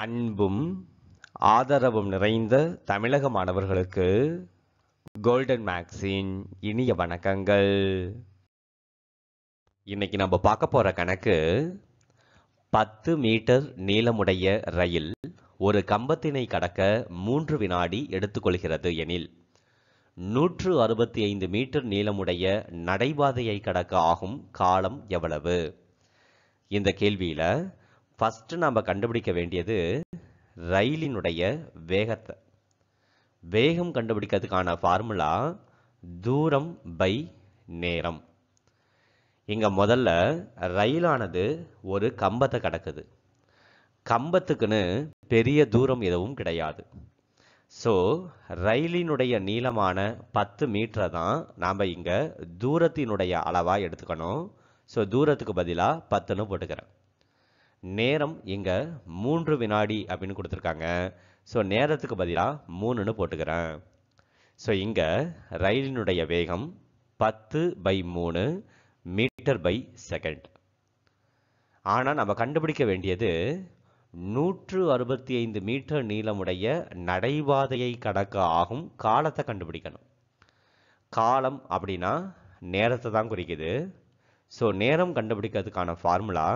அன்பும் ஆதரவும் நிறைந்த தமிழக மாணவர்களுக்கு கோல்டன் மேக்ஸின் இனிய வணக்கங்கள் இன்னைக்கு நம்ம பார்க்க போகிற கணக்கு பத்து மீட்டர் நீளமுடைய ரயில் ஒரு கம்பத்தினை கடக்க மூன்று வினாடி எடுத்துக்கொள்கிறது எனில் நூற்று அறுபத்தி ஐந்து மீட்டர் நீளமுடைய நடைபாதையை கடக்க ஆகும் காலம் எவ்வளவு இந்த கேள்வியில் ஃபஸ்ட்டு நாம் கண்டுபிடிக்க வேண்டியது ரயிலினுடைய வேகத்தை வேகம் கண்டுபிடிக்கிறதுக்கான ஃபார்முலா தூரம் பை நேரம் இங்கே முதல்ல ரயிலானது ஒரு கம்பத்தை கிடக்குது கம்பத்துக்குன்னு பெரிய தூரம் எதுவும் கிடையாது ஸோ ரயிலினுடைய நீளமான பத்து மீட்டரை தான் நாம் இங்கே தூரத்தினுடைய அளவாக எடுத்துக்கணும் ஸோ தூரத்துக்கு பதிலாக பத்துன்னு போட்டுக்கிறேன் நேரம் இங்கே மூன்று வினாடி அப்படின்னு கொடுத்துருக்காங்க ஸோ நேரத்துக்கு பதிலாக மூணுன்னு போட்டுக்கிறேன் ஸோ இங்கே ரயிலினுடைய வேகம் பத்து பை மூணு மீட்டர் பை செகண்ட் ஆனால் நம்ம கண்டுபிடிக்க வேண்டியது நூற்று அறுபத்தி ஐந்து மீட்டர் நீளமுடைய நடைபாதையை கடக்க ஆகும் காலத்தை கண்டுபிடிக்கணும் காலம் அப்படின்னா நேரத்தை தான் குறிக்குது ஸோ நேரம் கண்டுபிடிக்கிறதுக்கான ஃபார்முலா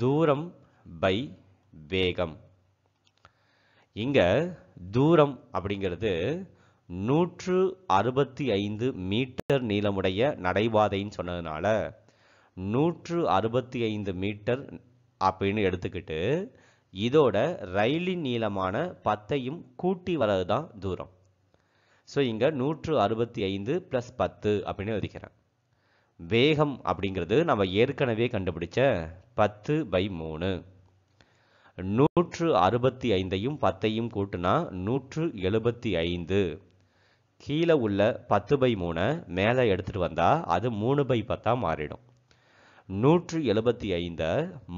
தூரம் பை வேகம் இங்கே தூரம் அப்படிங்கிறது நூற்று அறுபத்தி ஐந்து மீட்டர் நீளமுடைய நடைபாதைன்னு சொன்னதுனால நூற்று அறுபத்தி ஐந்து மீட்டர் அப்படின்னு எடுத்துக்கிட்டு இதோட ரயிலின் நீளமான பத்தையும் கூட்டி வர்றது தான் தூரம் ஸோ இங்கே நூற்று அறுபத்தி ஐந்து ப்ளஸ் பத்து அப்படின்னு ஒதுக்கிறேன் வேகம் அப்படிங்கிறது நம்ம ஏற்கனவே கண்டுபிடிச்ச பத்து பை மூணு நூற்று அறுபத்தி ஐந்தையும் பத்தையும் கூட்டுனா நூற்று எழுபத்தி ஐந்து கீழே உள்ள பத்து பை மூணை மேலே எடுத்துகிட்டு வந்தால் அது மூணு பை பத்தாக மாறிடும் நூற்று எழுபத்தி ஐந்தை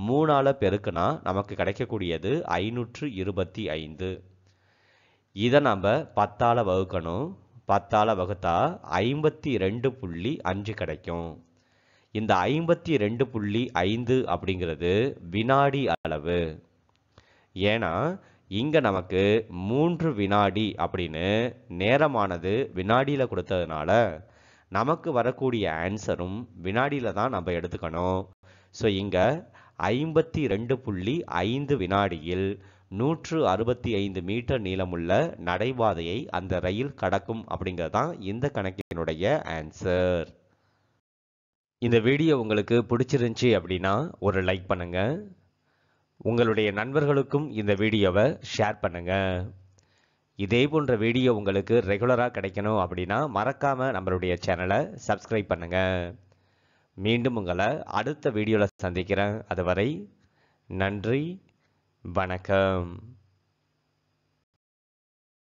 மூணால் பெருக்குனா நமக்கு கிடைக்கக்கூடியது ஐநூற்று இருபத்தி ஐந்து இதை நம்ம பத்தால் வகுக்கணும் பத்தால் வகுத்தா ஐம்பத்தி ரெண்டு புள்ளி அஞ்சு கிடைக்கும் இந்த ஐம்பத்தி ரெண்டு புள்ளி ஐந்து அப்படிங்கிறது வினாடி அளவு ஏன்னா இங்கே நமக்கு மூன்று வினாடி அப்படின்னு நேரமானது வினாடியில் கொடுத்ததுனால நமக்கு வரக்கூடிய ஆன்சரும் வினாடியில் தான் நம்ம எடுத்துக்கணும் ஸோ இங்கே ஐம்பத்தி ரெண்டு புள்ளி ஐந்து வினாடியில் நூற்று அறுபத்தி ஐந்து மீட்டர் நீளமுள்ள நடைபாதையை அந்த ரயில் கடக்கும் அப்படிங்கிறது தான் இந்த கணக்கினுடைய ஆன்சர் இந்த வீடியோ உங்களுக்கு பிடிச்சிருந்துச்சி அப்படின்னா ஒரு லைக் பண்ணுங்கள் உங்களுடைய நண்பர்களுக்கும் இந்த வீடியோவை ஷேர் பண்ணுங்கள் இதே போன்ற வீடியோ உங்களுக்கு ரெகுலராக கிடைக்கணும் அப்படின்னா மறக்காமல் நம்மளுடைய சேனலை சப்ஸ்கிரைப் பண்ணுங்கள் மீண்டும் உங்களை அடுத்த வீடியோவில் சந்திக்கிறேன் அதுவரை நன்றி வணக்கம்